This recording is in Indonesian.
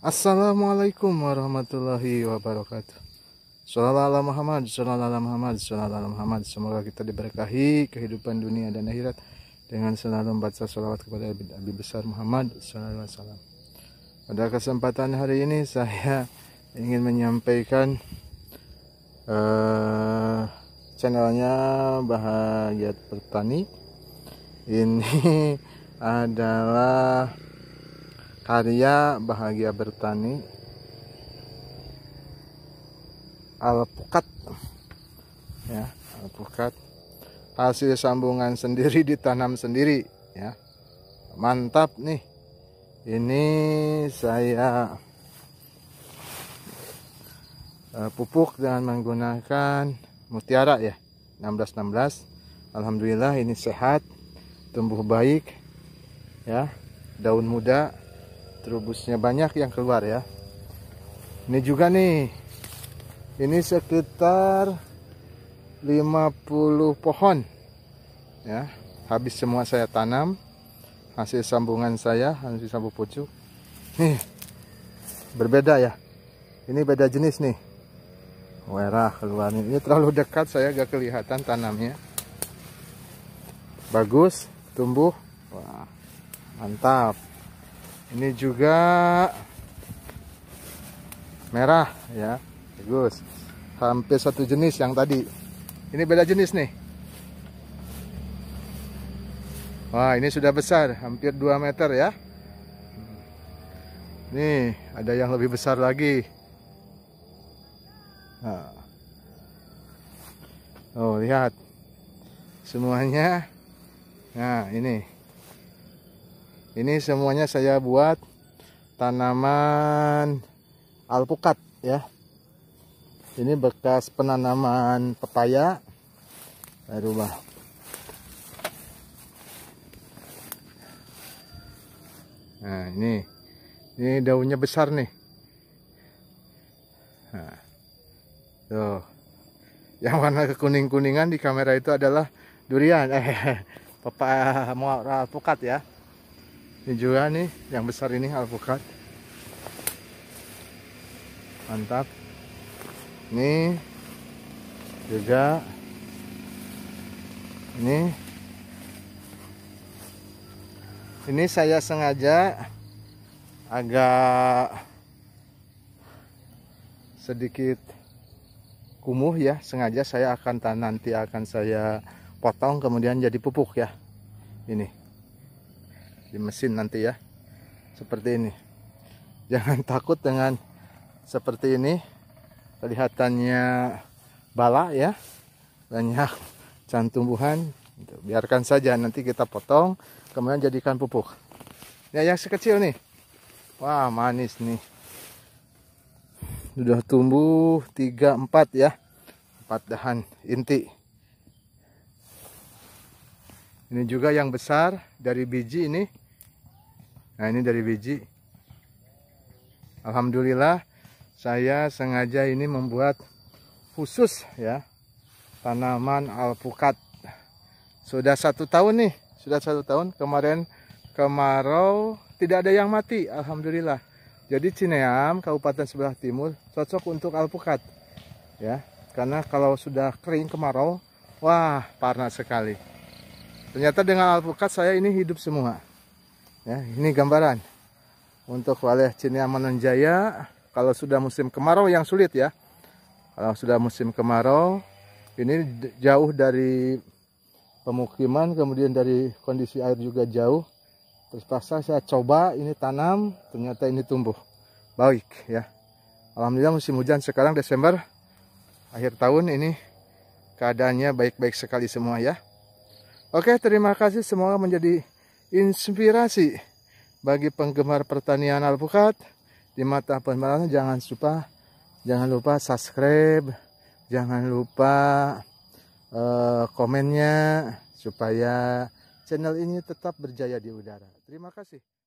Assalamualaikum warahmatullahi wabarakatuh. Shallallahu Muhammad, shallallahu Muhammad, shallallahu Muhammad. Semoga kita diberkahi kehidupan dunia dan akhirat dengan selalu membaca salawat kepada Nabi besar Muhammad sallallahu alaihi wasallam. Pada kesempatan hari ini saya ingin menyampaikan uh, channelnya Bahagia Pertani. Ini adalah Karya Bahagia Bertani Alpukat ya, alpukat hasil sambungan sendiri ditanam sendiri ya. Mantap nih. Ini saya eh, pupuk dengan menggunakan mutiara ya 1616 Alhamdulillah ini sehat tumbuh baik ya daun muda Terubusnya banyak yang keluar ya. Ini juga nih. Ini sekitar 50 pohon. Ya, habis semua saya tanam. Hasil sambungan saya, hasil sambung pucuk. Nih. Berbeda ya. Ini beda jenis nih. Merah keluar Ini terlalu dekat saya gak kelihatan tanamnya. Bagus, tumbuh. Wah, mantap ini juga merah ya bagus hampir satu jenis yang tadi ini beda jenis nih wah ini sudah besar hampir 2 meter ya nih ada yang lebih besar lagi nah. oh lihat semuanya nah ini ini semuanya saya buat tanaman alpukat ya ini bekas penanaman pepaya saya rubah nah ini ini daunnya besar nih nah, tuh yang warna kekuning-kuningan di kamera itu adalah durian eh pepaya mau alpukat ya ini juga nih, yang besar ini alpukat. Mantap. Ini juga ini ini saya sengaja agak sedikit kumuh ya sengaja saya akan nanti akan saya potong kemudian jadi pupuk ya ini di mesin nanti ya seperti ini jangan takut dengan seperti ini kelihatannya bala ya banyak can tumbuhan gitu. biarkan saja nanti kita potong kemudian jadikan pupuk ya yang sekecil nih wah manis nih sudah tumbuh 3 4 ya empat dahan inti ini juga yang besar dari biji ini Nah ini dari biji. Alhamdulillah saya sengaja ini membuat khusus ya tanaman alpukat. Sudah satu tahun nih, sudah satu tahun kemarin kemarau tidak ada yang mati, alhamdulillah. Jadi Cineam, Kabupaten sebelah timur cocok untuk alpukat ya, karena kalau sudah kering kemarau, wah parna sekali. Ternyata dengan alpukat saya ini hidup semua. Ya, ini gambaran untuk wilayah Cina Manonjaya kalau sudah musim kemarau yang sulit ya. Kalau sudah musim kemarau ini jauh dari pemukiman kemudian dari kondisi air juga jauh. Terpaksa saya coba ini tanam ternyata ini tumbuh. Baik ya. Alhamdulillah musim hujan sekarang Desember akhir tahun ini keadaannya baik-baik sekali semua ya. Oke, terima kasih semua menjadi inspirasi bagi penggemar pertanian alpukat di mata pemerintah jangan lupa jangan lupa subscribe jangan lupa uh, komennya supaya channel ini tetap berjaya di udara terima kasih